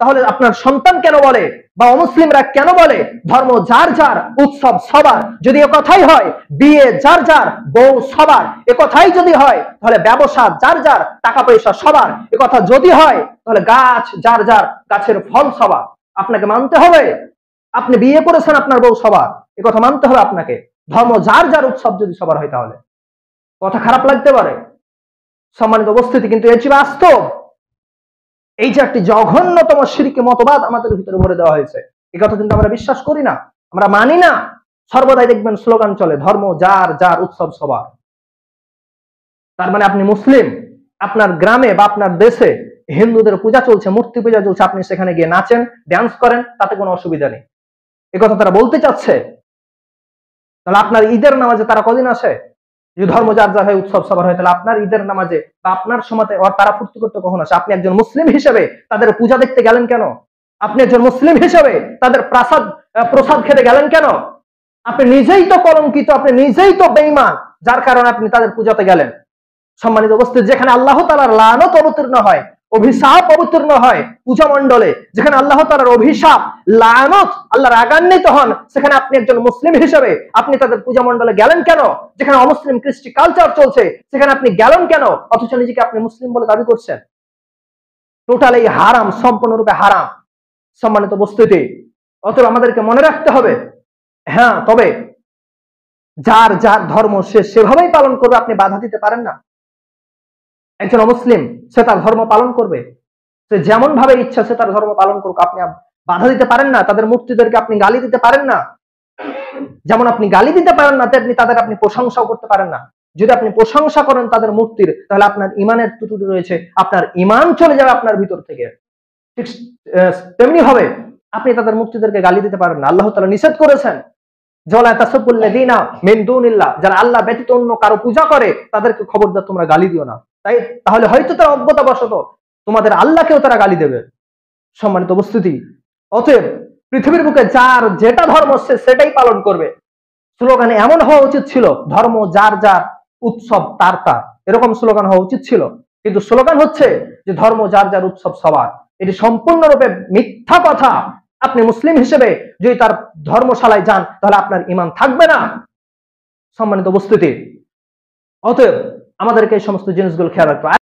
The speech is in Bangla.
তাহলে আপনার সন্তান কেন বলে বা অমুসলিমরা কেন বলে ধর্ম যার যার উৎসব সবার যদি এ কথাই হয় বিয়ে যার যার বউ সবার এ কথাই যদি হয় তাহলে ব্যবসা যার যার টাকা পয়সা সবার এ কথা যদি হয় তাহলে গাছ যার যার গাছের ফল সবার আপনাকে মানতে হবে আপনি বিয়ে করেছেন আপনার বউ সবার এ কথা মানতে হবে আপনাকে ধর্ম যার যার উৎসব যদি সবার হয় তাহলে কথা খারাপ লাগতে পারে সম্মানিত উপস্থিতি কিন্তু এর চেয়ে বাস্তব এই যে একটি জঘন্যতম সিরকি মতবাদ আমাদের ভিতরে ভরে দেওয়া হয়েছে এই কথা কিন্তু আমরা বিশ্বাস করি না আমরা মানি না সর্বদাই দেখবেন স্লোগান চলে ধর্ম যার যার উৎসব সবার তার মানে আপনি মুসলিম আপনার গ্রামে বা আপনার দেশে হিন্দুদের পূজা চলছে মূর্তি পূজা চলছে আপনি সেখানে গিয়ে নাচেন ড্যান্স করেন তাতে কোনো অসুবিধা নেই এ কথা তারা বলতে চাচ্ছে তাহলে আপনার ঈদের নামাজে তারা কদিন আসে যদি ধর্ম যার যার হয় উৎসব সবার হয় তাহলে আপনার ঈদের নামাজে বা আপনার সমাজে তারা ফুর্তি করতে কখন আসে আপনি একজন মুসলিম হিসেবে তাদের পূজা দেখতে গেলেন কেন আপনি একজন মুসলিম হিসেবে তাদের প্রাসাদ প্রসাদ খেতে গেলেন কেন আপনি নিজেই তো কলঙ্কিত আপনি নিজেই তো বেইমান যার কারণে আপনি তাদের পূজাতে গেলেন সম্মানিত উপস্থিত যেখানে আল্লাহ তালার লানত অবতীর্ণ হয় অভিশাপ অবতীর্ণ হয় পূজা মন্ডলে যেখানে আল্লাহ তালার অভিশাপ লায়নত আল্লাহ রাগান্বিত হন সেখানে আপনি একজন মুসলিম হিসেবে আপনি তাদের পূজা মন্ডলে গেলেন কেন যেখানে অমুসলিম ক্রিস্টি কালচার চলছে সেখানে আপনি গেলেন কেন অথচ নিজেকে আপনি মুসলিম বলে দাবি করছেন টোটাল এই হারাম সম্পূর্ণরূপে হারাম সম্মানিত বস্তুতে অত আমাদেরকে মনে রাখতে হবে হ্যাঁ তবে যার যার ধর্ম সে সেভাবেই পালন করবে আপনি বাধা দিতে পারেন না একজন অমুসলিম সে তার ধর্ম পালন করবে সে যেমন ভাবে ইচ্ছা সে তার ধর্ম পালন করুক আপনি বাধা দিতে পারেন না তাদের মূর্তিদেরকে আপনি গালি দিতে পারেন না যেমন আপনি গালি দিতে পারেন না তেমনি তাদের আপনি প্রশংসাও করতে পারেন না যদি আপনি প্রশংসা করেন তাদের মূর্তির তাহলে আপনার ইমানের ত্রুটি রয়েছে আপনার ইমান চলে যাবে আপনার ভিতর থেকে ঠিক তেমনি ভাবে আপনি তাদের মুক্তিদেরকে গালি দিতে পারেন না আল্লাহ তালা নিষেধ করেছেন জলা তাসবুল্লাদিনা মেন্দুনিল্লাহ যারা আল্লাহ ব্যতীত অন্য কারো পূজা করে তাদেরকে খবরদার তোমরা গালি দিও না তাই তাহলে হয়তো তারা অজ্ঞতাবশত তোমাদের আল্লাহকেও তারা গালি দেবে সম্মানিত উপস্থিতি অতএব পৃথিবীর বুকে যার যেটা ধর্ম সে সেটাই পালন করবে স্লোগান এমন হওয়া উচিত ছিল ধর্ম যার যার উৎসব তার তার এরকম স্লোগান হওয়া উচিত ছিল কিন্তু স্লোগান হচ্ছে যে ধর্ম যার যার উৎসব সবার এটি সম্পূর্ণরূপে মিথ্যা কথা আপনি মুসলিম হিসেবে যদি তার ধর্মশালায় যান তাহলে আপনার ইমান থাকবে না সম্মানিত উপস্থিতি অতএব আমাদেরকে এই সমস্ত জিনিসগুলো খেয়াল রাখতে